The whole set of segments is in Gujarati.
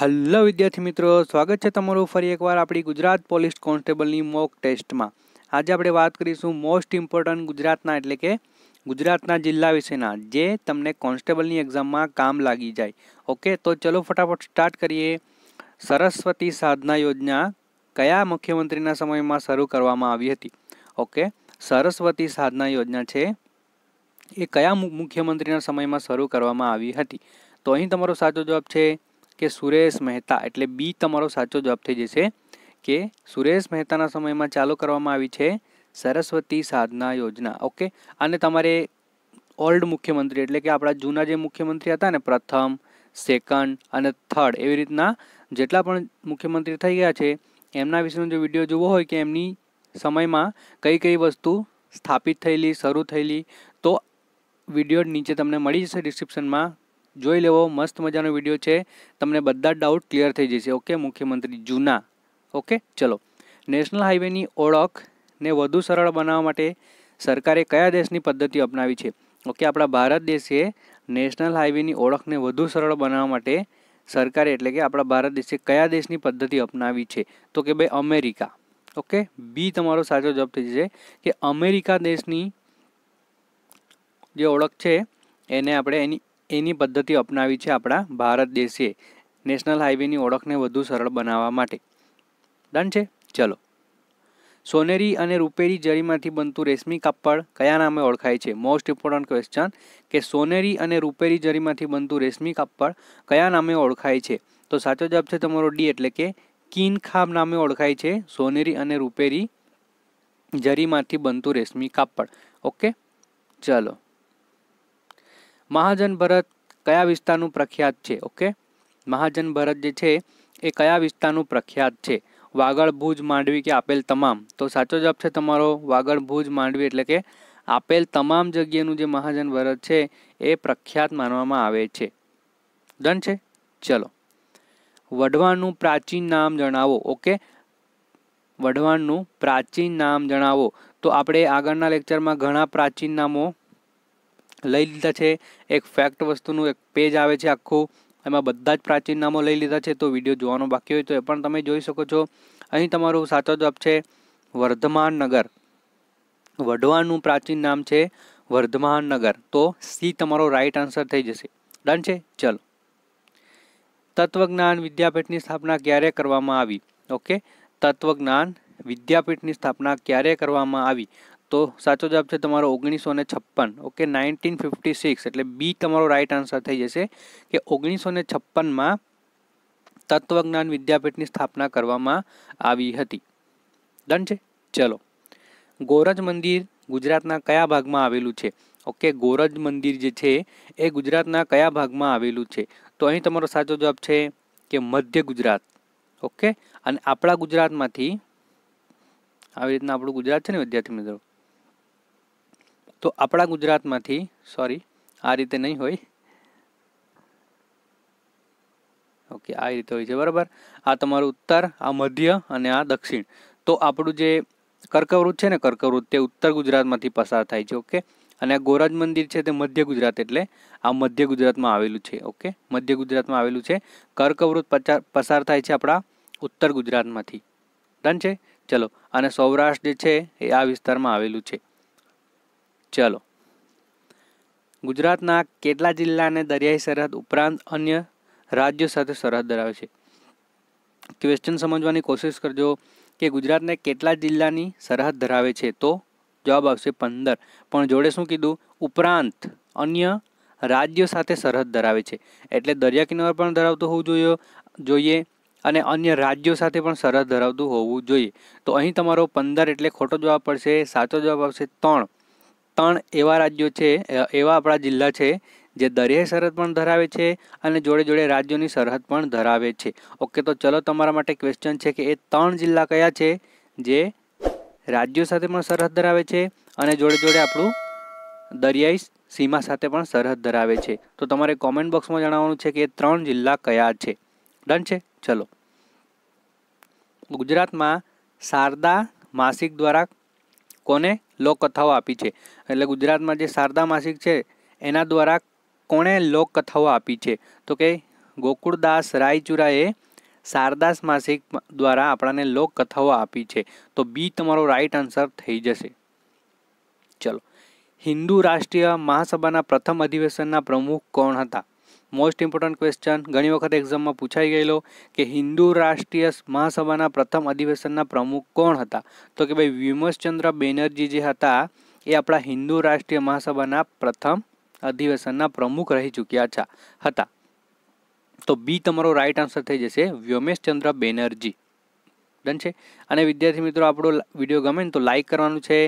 હલો વિદ્યાર્થી મિત્રો સ્વાગત છે તમારું ફરી એકવાર આપણી ગુજરાત પોલીસ કોન્સ્ટેબલની મોક ટેસ્ટમાં આજે આપણે વાત કરીશું મોસ્ટ ઇમ્પોર્ટન્ટ ગુજરાતના એટલે કે ગુજરાતના જિલ્લા વિશેના જે તમને કોન્સ્ટેબલની એક્ઝામમાં કામ લાગી જાય ઓકે તો ચલો ફટાફટ સ્ટાર્ટ કરીએ સરસ્વતી સાધના યોજના કયા મુખ્યમંત્રીના સમયમાં શરૂ કરવામાં આવી હતી ઓકે સરસ્વતી સાધના યોજના છે એ કયા મુખ્યમંત્રીના સમયમાં શરૂ કરવામાં આવી હતી તો અહીં તમારો સાચો જવાબ છે કે સુરેશ મહેતા એટલે બી તમારો સાચો જવાબ થઈ જશે કે સુરેશ મહેતાના સમયમાં ચાલુ કરવામાં આવી છે સરસ્વતી સાધના યોજના ઓકે અને તમારે ઓલ્ડ મુખ્યમંત્રી એટલે કે આપણા જૂના જે મુખ્યમંત્રી હતા ને પ્રથમ સેકન્ડ અને થર્ડ એવી રીતના જેટલા પણ મુખ્યમંત્રી થઈ ગયા છે એમના વિશેનો જો વિડીયો જોવો હોય કે એમની સમયમાં કઈ કઈ વસ્તુ સ્થાપિત થયેલી શરૂ થયેલી તો વિડીયો નીચે તમને મળી જશે ડિસ્ક્રિપ્શનમાં જોઈ લેવો મસ્ત મજાનો વિડીયો છે તમને બધા ડાઉટ ક્લિયર થઈ જશે ઓકે મુખ્યમંત્રી જૂના ઓકે ચલો નેશનલ હાઈવેની ઓળખને વધુ સરળ બનાવવા માટે સરકારે કયા દેશની પદ્ધતિ અપનાવી છે ઓકે આપણા ભારત દેશે નેશનલ હાઈવેની ઓળખને વધુ સરળ બનાવવા માટે સરકારે એટલે કે આપણા ભારત દેશે કયા દેશની પદ્ધતિ અપનાવી છે તો કે ભાઈ અમેરિકા ઓકે બી તમારો સાચો જવાબ થઈ જશે કે અમેરિકા દેશની જે ઓળખ છે એને આપણે એની એની પદ્ધતિ અપનાવી છે આપણા ભારત દેશે નેશનલ હાઈવેની ઓળખને વધુ સરળ બનાવવા માટે ડન છે ચલો સોનેરી અને રૂપેરી જરીમાંથી બનતું રેશમી કાપડ કયા નામે ઓળખાય છે મોસ્ટ ઇમ્પોર્ટન્ટ ક્વેશ્ચન કે સોનેરી અને રૂપેરી જરીમાંથી બનતું રેશમી કાપડ કયા નામે ઓળખાય છે તો સાચો જવાબ છે તમારો ડી એટલે કે કિન ખાબ નામે ઓળખાય છે સોનેરી અને રૂપેરી જરીમાંથી બનતું રેશમી કાપડ ઓકે ચલો મહાજન ભરત કયા વિસ્તારનું પ્રખ્યાત છે ઓકે મહાજન ભરત જે છે એ કયા વિસ્તારનું પ્રખ્યાત છે વાગડ ભુજ માંડવી કે આપેલ તમામ તો સાચો જવાબ છે તમારો વાગડ ભુજ માંડવી એટલે કે આપેલ તમામ જગ્યાનું જે મહાજન ભરત છે એ પ્રખ્યાત માનવામાં આવે છે ડન છે ચલો વઢવાણનું પ્રાચીન નામ જણાવો ઓકે વઢવાણનું પ્રાચીન નામ જણાવો તો આપણે આગળના લેક્ચરમાં ઘણા પ્રાચીન નામો લઈ લીધા છે એક ફેક્ટ વસ્તુનું એક પેજ આવે છે આખું એમાં બધા જ પ્રાચીન નામો લઈ લીધા છે તો વિડીયો જોવાનો બાકી હોય તો એ પણ તમે જોઈ શકો છો અહીં તમારો સાચો જવાબ છે વર્ધમાન વઢવાનું પ્રાચીન નામ છે વર્ધમાન નગર તો સી તમારો રાઈટ આન્સર થઈ જશે ડન છે ચલો તત્વજ્ઞાન વિદ્યાપીઠની સ્થાપના ક્યારે કરવામાં આવી ઓકે તત્વજ્ઞાન વિદ્યાપીઠની સ્થાપના ક્યારે કરવામાં આવી તો સાચો જવાબ છે તમારો ઓગણીસો ને છપ્પન ઓકે નાઇન્ટીન ફિફ્ટી સિક્સ એટલે બી તમારો રાઇટ આન્સર થઈ જશે કે ઓગણીસો ને છપ્પનમાં તત્વજ્ઞાન વિદ્યાપીઠની સ્થાપના કરવામાં આવી હતી ડન છે ચલો ગોરજ મંદિર ગુજરાતના કયા ભાગમાં આવેલું છે ઓકે ગોરજ મંદિર જે છે એ ગુજરાતના કયા ભાગમાં આવેલું છે તો અહીં તમારો સાચો જવાબ છે કે મધ્ય ગુજરાત ઓકે અને આપણા ગુજરાતમાંથી આવી રીતના આપણું ગુજરાત છે ને વિદ્યાર્થી મિત્રો તો આપણા ગુજરાતમાંથી સોરી આ રીતે નહીં હોય ઓકે આ રીતે હોય છે બરાબર આ તમારું ઉત્તર આ મધ્ય અને આ દક્ષિણ તો આપણું જે કર્કવૃત છે ને કર્કવૃત તે ઉત્તર ગુજરાતમાંથી પસાર થાય છે ઓકે અને આ ગોરાજ મંદિર છે તે મધ્ય ગુજરાત એટલે આ મધ્ય ગુજરાતમાં આવેલું છે ઓકે મધ્ય ગુજરાતમાં આવેલું છે કર્કવૃત પસાર થાય છે આપણા ઉત્તર ગુજરાતમાંથી ડન છે ચલો અને સૌરાષ્ટ્ર જે છે એ આ વિસ્તારમાં આવેલું છે ચલો ગુજરાતના કેટલા જિલ્લાને દરિયાઈ સરહદ ઉપરાંત અન્ય રાજ્યો સાથે સરહદ ધરાવે છે ક્વેશ્ચન સમજવાની કોશિશ કરજો કે ગુજરાતને કેટલા જિલ્લાની સરહદ ધરાવે છે તો જવાબ આવશે પંદર પણ જોડે શું કીધું ઉપરાંત અન્ય રાજ્યો સાથે સરહદ ધરાવે છે એટલે દરિયા કિનારો પણ ધરાવતું હોવું જોઈએ જોઈએ અને અન્ય રાજ્યો સાથે પણ સરહદ ધરાવતું હોવું જોઈએ તો અહીં તમારો પંદર એટલે ખોટો જવાબ પડશે સાચો જવાબ આવશે ત્રણ ત્રણ એવા રાજ્યો છે એવા આપણા જિલ્લા છે જે દરિયાઈ સરહદ પણ ધરાવે છે અને જોડે જોડે રાજ્યોની સરહદ પણ ધરાવે છે ઓકે તો ચલો તમારા માટે ક્વેશ્ચન છે કે એ ત્રણ જિલ્લા કયા છે જે રાજ્યો સાથે પણ સરહદ ધરાવે છે અને જોડે જોડે આપણું દરિયાઈ સીમા સાથે પણ સરહદ ધરાવે છે તો તમારે કોમેન્ટ બોક્સમાં જણાવવાનું છે કે એ ત્રણ જિલ્લા કયા છે ડન છે ચલો ગુજરાતમાં શારદા માસિક દ્વારા કોને લોકકથાઓ આપી છે એટલે ગુજરાતમાં જે શારદા માસિક છે એના દ્વારા કોણે લોકકથાઓ આપી છે તો કે ગોકુળદાસ રાયચુરાએ શારદાસ માસિક દ્વારા આપણાને લોકકથાઓ આપી છે તો બી તમારો રાઈટ આન્સર થઈ જશે ચલો હિન્દુ રાષ્ટ્રીય મહાસભાના પ્રથમ અધિવેશનના પ્રમુખ કોણ હતા મોસ્ટ ઇમ્પોર્ટન્ટ ક્વેશ્ચન ઘણી વખત એક્ઝામમાં પૂછાઈ ગયેલો કે હિન્દુ રાષ્ટ્રીય મહાસભાના પ્રથમ અધિવેશનના પ્રમુખ કોણ હતા તો કે ભાઈ વિમર્શચંદ્ર બેનર્જી જે હતા એ આપણા હિન્દુ રાષ્ટ્રીય મહાસભાના પ્રથમ અધિવેશનના પ્રમુખ રહી ચૂક્યા છે હતા તો બી તમારો રાઈટ આન્સર થઈ જશે વ્યોમેશચંદ્ર બેનર્જી ડન છે અને વિદ્યાર્થી મિત્રો આપણો વિડીયો ગમે ને તો લાઇક કરવાનું છે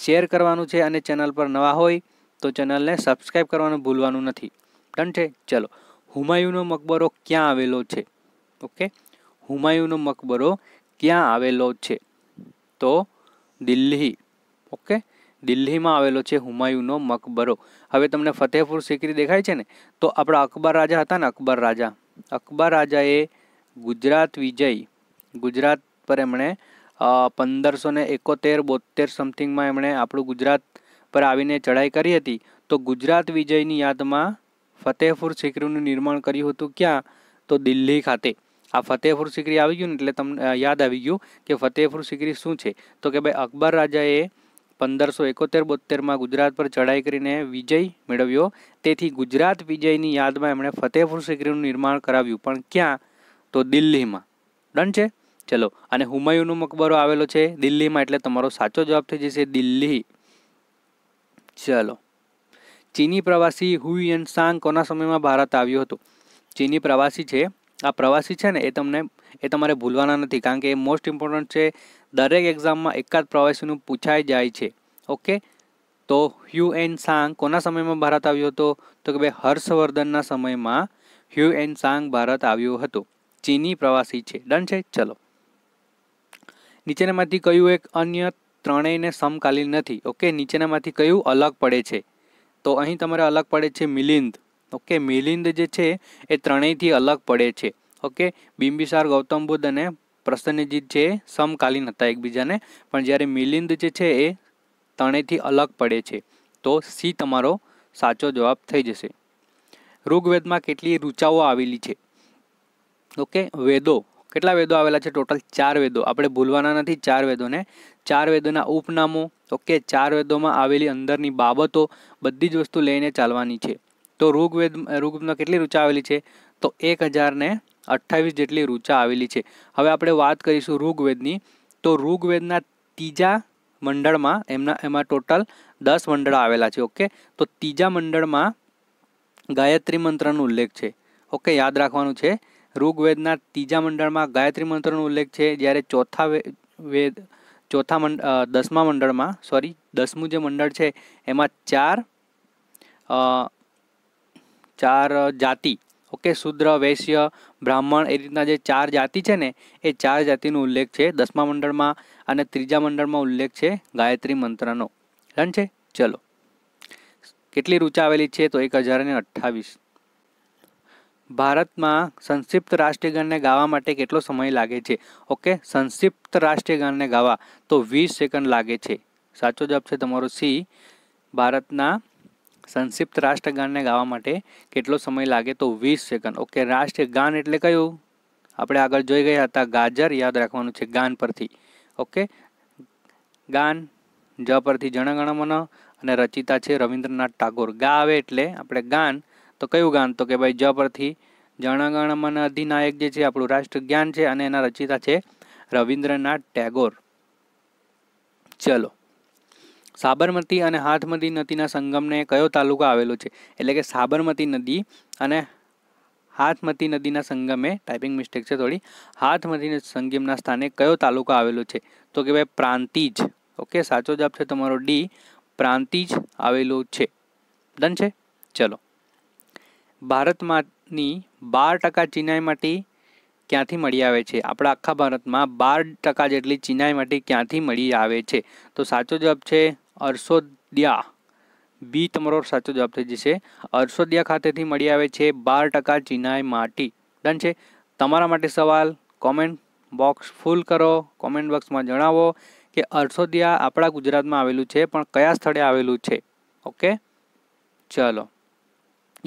શેર કરવાનું છે અને ચેનલ પર નવા હોય તો ચેનલને સબસ્ક્રાઈબ કરવાનું ભૂલવાનું નથી ડન છે ચલો હુમાયુનો મકબરો ક્યાં આવેલો છે ઓકે હુમાયુનો મકબરો ક્યાં આવેલો છે તો દિલ્હી ઓકે દિલ્હીમાં આવેલો છે હુમાયુનો મકબરો હવે તમને ફતેહપુર સિકરી દેખાય છે ને તો આપણા અકબર રાજા હતા ને અકબર રાજા અકબર રાજાએ ગુજરાત વિજય ગુજરાત પર એમણે પંદરસો ને એકોતેર બોતેર સમથિંગમાં એમણે આપણું ગુજરાત પર આવીને ચઢાઈ કરી હતી તો ગુજરાત વિજયની યાદમાં ફતેહપુર સિકરીનું નિર્માણ કર્યું હતું ક્યાં તો દિલ્હી ખાતે આ ફતેહપુર સિકરી આવી ગયું ને એટલે તમને યાદ આવી ગયું કે ફતેહપુર સિકરી શું છે તો કે ભાઈ અકબર રાજાએ પંદરસો એકોતેર બોતેરમાં ગુજરાત પર ચઢાઈ કરીને વિજય મેળવ્યો તેથી ગુજરાત વિજયની યાદમાં એમણે ફતેહપુર સિક્રીનું નિર્માણ કરાવ્યું પણ ક્યાં તો દિલ્હીમાં ડન છે ચલો અને હુમાયુનો મકબરો આવેલો છે દિલ્હીમાં એટલે તમારો સાચો જવાબ થઈ જશે દિલ્હી ચલો ચીની પ્રવાસી હુયન સાંગ કોના સમયમાં ભારત આવ્યો હતો ચીની પ્રવાસી છે આ પ્રવાસી છે ને એ તમને એ તમારે ભૂલવાના નથી કારણ કે એ મોસ્ટ ઇમ્પોર્ટન્ટ છે દરેક એક્ઝામમાં એકાદ પ્રવાસીનું પૂછાઈ જાય છે ઓકે તો હ્યુ એન સાંગ કોના સમયમાં ભારત આવ્યો હતો તો કે ભાઈ હર્ષવર્ધનના સમયમાં હ્યુ એન સાંગ ભારત આવ્યો હતો ચીની પ્રવાસી છે ડન છે ચલો નીચેનામાંથી કયું એક અન્ય ત્રણેયને સમકાલીન નથી ઓકે નીચેનામાંથી કયું અલગ પડે છે તો અહીં તમારે અલગ પડે છે મિલિંદ ઓકે મિલિંદ જે છે એ ત્રણેયથી અલગ પડે છે ઓકે બિંબિસાર ગૌતમ બુદ્ધ અને પ્રસન્નજીત છે સમકાલીન હતા એકબીજાને પણ જ્યારે મિલિંદ જે છે એ ત્રણેયથી અલગ પડે છે તો સી તમારો સાચો જવાબ થઈ જશે ઋગ્વેદમાં કેટલી ઋચાઓ આવેલી છે ઓકે વેદો કેટલા વેદો આવેલા છે ટોટલ ચાર વેદો આપણે ભૂલવાના નથી ચાર વેદોને ચાર વેદોના ઉપનામો ઓકે ચાર વેદોમાં આવેલી અંદરની બાબતો બધી જ વસ્તુ લઈને ચાલવાની છે તો ઋગવેદ ઋગમાં કેટલી રૂચા આવેલી છે તો એક હજારને અઠ્ઠાવીસ જેટલી રૂચા આવેલી છે હવે આપણે વાત કરીશું ઋગ્વેદની તો ઋગ્વેદના ત્રીજા મંડળમાં એમના એમાં ટોટલ દસ મંડળ આવેલા છે ઓકે તો ત્રીજા મંડળમાં ગાયત્રી મંત્રનો ઉલ્લેખ છે ઓકે યાદ રાખવાનું છે ઋગ્વેદના ત્રીજા મંડળમાં ગાયત્રી મંત્રનો ઉલ્લેખ છે જ્યારે ચોથા વેદ ચોથા મંડ દસમા મંડળમાં સોરી દસમું જે મંડળ છે એમાં ચાર ચાર જાતિ ઓકે શુદ્ર વૈશ્ય બ્રાહ્મણ એ રીતના જે ચાર જાતિ છે ને એ ચાર જાતિનો ઉલ્લેખ છે દસમા મંડળમાં અને ત્રીજા મંડળમાં ઉલ્લેખ છે ગાયત્રી મંત્રનો ડન છે ચલો કેટલી રૂચા આવેલી છે તો એક હજાર અઠ્ઠાવીસ ભારતમાં સંક્ષિપ્ત રાષ્ટ્રીય ગાનને ગાવા માટે કેટલો સમય લાગે છે ઓકે સંક્ષિપ્ત રાષ્ટ્રીય ગાનને ગાવા તો વીસ સેકન્ડ લાગે છે સાચો જવાબ છે તમારો સી ભારતના સંક્ષિપ્ત રાષ્ટ્રીય ગાનને ગાવા માટે કેટલો સમય લાગે તો વીસ સેકન્ડ ઓકે રાષ્ટ્રીય ગાન એટલે કયું આપણે આગળ જોઈ ગયા હતા ગાજર યાદ રાખવાનું છે ગાન પરથી ઓકે ગાન જ પરથી જણગણમન અને રચિતા છે રવિન્દ્રનાથ ટાગોર ગાવે એટલે આપણે ગાન તો કયું ગાન તો કે ભાઈ જ પરથી જણગણમન અધિનાયક જે છે આપણું રાષ્ટ્ર જ્ઞાન છે અને એના રચિતા છે રવિન્દ્રનાથ ટેગોર ચલો સાબરમતી અને હાથમતી નદીના સંગમને કયો તાલુકો આવેલો છે એટલે કે સાબરમતી નદી અને હાથમતી નદીના સંગમે ટાઈપિંગ મિસ્ટેક છે થોડી હાથમતી સંગમના સ્થાને કયો તાલુકો આવેલો છે તો કે ભાઈ પ્રાંતિજ ઓકે સાચો જવાબ છે તમારો ડી પ્રાંતિજ આવેલો છે ડન છે ચલો ભારતમાંની બાર ટકા ચિનાઈ માટી ક્યાંથી મળી આવે છે આપણા આખા ભારતમાં બાર ટકા જેટલી ચિનાઈ માટી ક્યાંથી મળી આવે છે તો સાચો જવાબ છે અરસોદિયા બી તમારો સાચો જવાબ થઈ જશે અરસોદિયા ખાતેથી મળી આવે છે બાર ટકા ચિનાઈ માટી ડન છે તમારા માટે સવાલ કોમેન્ટ બોક્સ ફૂલ કરો કોમેન્ટ બોક્સમાં જણાવો કે અરસોદિયા આપણા ગુજરાતમાં આવેલું છે પણ કયા સ્થળે આવેલું છે ઓકે ચલો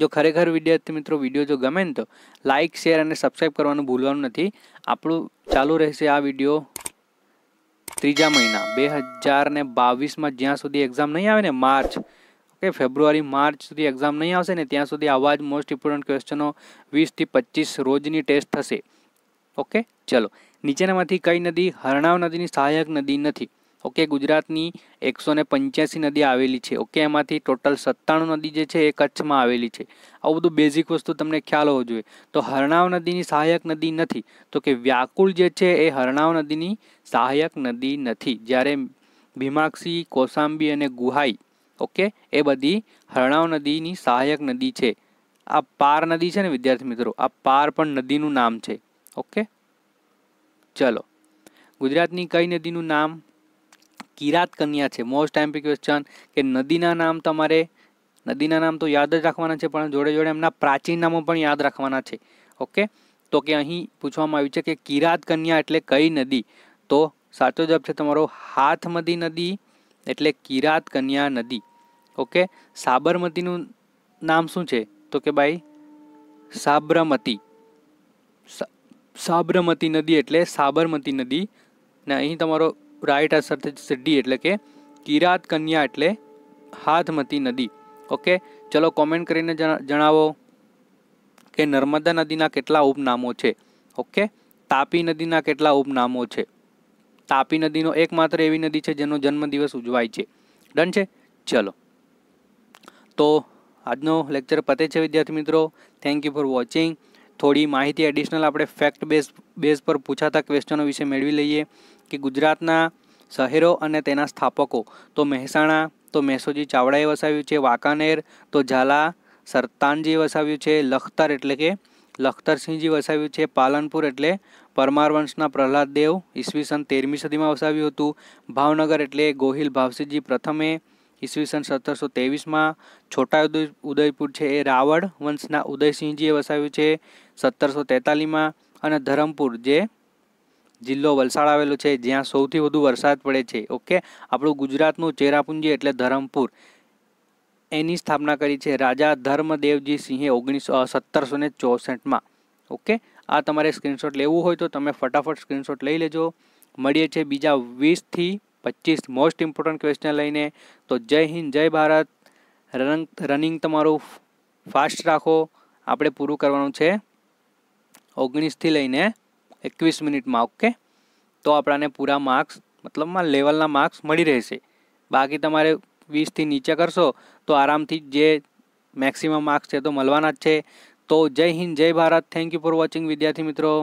જો ખરેખર વિદ્યાર્થી મિત્રો વિડીયો જો ગમે ને તો લાઇક શેર અને સબસ્ક્રાઈબ કરવાનું ભૂલવાનું નથી આપણું ચાલુ રહેશે આ વિડીયો ત્રીજા મહિના બે હજારને બાવીસમાં જ્યાં સુધી એક્ઝામ નહીં આવે ને માર્ચ ઓકે ફેબ્રુઆરી માર્ચ સુધી એક્ઝામ નહીં આવશે ને ત્યાં સુધી આવા જ મોસ્ટ ઇમ્પોર્ટન્ટ ક્વેશ્ચનો વીસથી પચીસ રોજની ટેસ્ટ થશે ઓકે ચલો નીચેનામાંથી કઈ નદી હરણાવ નદીની સહાયક નદી નથી ઓકે ગુજરાતની એકસો ને પંચ્યાસી નદી આવેલી છે ઓકે એમાંથી ટોટલ સત્તાણું નદી જે છે એ કચ્છમાં આવેલી છે આવું બધું બેઝિક વસ્તુ તમને ખ્યાલ હોવો જોઈએ તો હરણાવ નદીની સહાયક નદી નથી તો કે વ્યાકુળ જે છે એ હરણાવ નદીની સહાયક નદી નથી જ્યારે ભીમાક્ષી કોસાંબી અને ગુહાઈ ઓકે એ બધી હરણાવ નદીની સહાયક નદી છે આ પાર નદી છે ને વિદ્યાર્થી મિત્રો આ પાર પણ નદીનું નામ છે ઓકે ચલો ગુજરાતની કઈ નદીનું નામ કિરાત કન્યા છે મોસ્ટ ટાઈમ પી ક્વેશ્ચન કે નદીના નામ તમારે નદીના નામ તો યાદ જ રાખવાના છે પણ જોડે જોડે એમના પ્રાચીન નામો પણ યાદ રાખવાના છે ઓકે તો કે અહીં પૂછવામાં આવ્યું છે કે કિરાત કન્યા એટલે કઈ નદી તો સાચો જવાબ છે તમારો હાથમતી નદી એટલે કિરાત કન્યા નદી ઓકે સાબરમતીનું નામ શું છે તો કે ભાઈ સાબરમતી સાબરમતી નદી એટલે સાબરમતી નદી ને અહીં તમારો રાઇટ આન્સર થશે સિદ્ધિ એટલે કે કિરાત કન્યા એટલે હાથમતી નદી ઓકે ચલો કોમેન્ટ કરીને જણાવો કે નર્મદા નદીના કેટલા ઉપનામો છે ઓકે તાપી નદીના કેટલા ઉપનામો છે તાપી નદીનો એકમાત્ર એવી નદી છે જેનો જન્મદિવસ ઉજવાય છે ડન છે ચલો તો આજનો લેક્ચર પતે છે વિદ્યાર્થી મિત્રો થેન્ક યુ ફોર વોચિંગ થોડી માહિતી એડિશનલ આપણે ફેક્ટ બેઝ બેઝ પર પૂછાતા ક્વેશ્ચનો વિશે મેળવી લઈએ કે ગુજરાતના શહેરો અને તેના સ્થાપકો તો મહેસાણા તો મહેસોજી ચાવડાએ વસાવ્યું છે વાંકાનેર તો ઝાલા સરતાનજીએ વસાવ્યું છે લખતર એટલે કે લખતરસિંહજી વસાવ્યું છે પાલનપુર એટલે પરમાર વંશના પ્રહલાદ દેવ ઈસવીસન તેરમી સદીમાં વસાવ્યું હતું ભાવનગર એટલે ગોહિલ ભાવસિંહજી પ્રથમે ઈસવીસન સત્તરસો તેવીસમાં છોટા ઉદયપુર છે એ રાવળ વંશના ઉદયસિંહજીએ વસાવ્યું છે સત્તરસો તેતાલીસમાં અને ધરમપુર જે જિલ્લો વલસાડ આવેલો છે જ્યાં સૌથી વધુ વરસાદ પડે છે ઓકે આપણું ગુજરાતનું ચેરાપુંજી એટલે ધરમપુર એની સ્થાપના કરી છે રાજા ધર્મદેવજી સિંહે ઓગણીસો સત્તરસો ને ચોસઠમાં ઓકે આ તમારે સ્ક્રીનશોટ લેવું હોય તો તમે ફટાફટ સ્ક્રીનશોટ લઈ લેજો મળીએ છીએ બીજા વીસથી પચીસ મોસ્ટ ઇમ્પોર્ટન્ટ ક્વેશ્ચન લઈને તો જય હિન્દ જય ભારત રનંગ રનિંગ તમારું ફાસ્ટ રાખો આપણે પૂરું કરવાનું છે ઓગણીસથી લઈને એકવીસ મિનિટમાં ઓકે તો આપણાને પૂરા માર્ક્સ મતલબમાં લેવલના માર્ક્સ મળી રહેશે બાકી તમારે વીસથી નીચે કરશો તો આરામથી જે મેક્સિમમ માર્ક્સ છે તો મળવાના જ છે તો જય હિન્દ જય Bharat thank you for watching વિદ્યાર્થી મિત્રો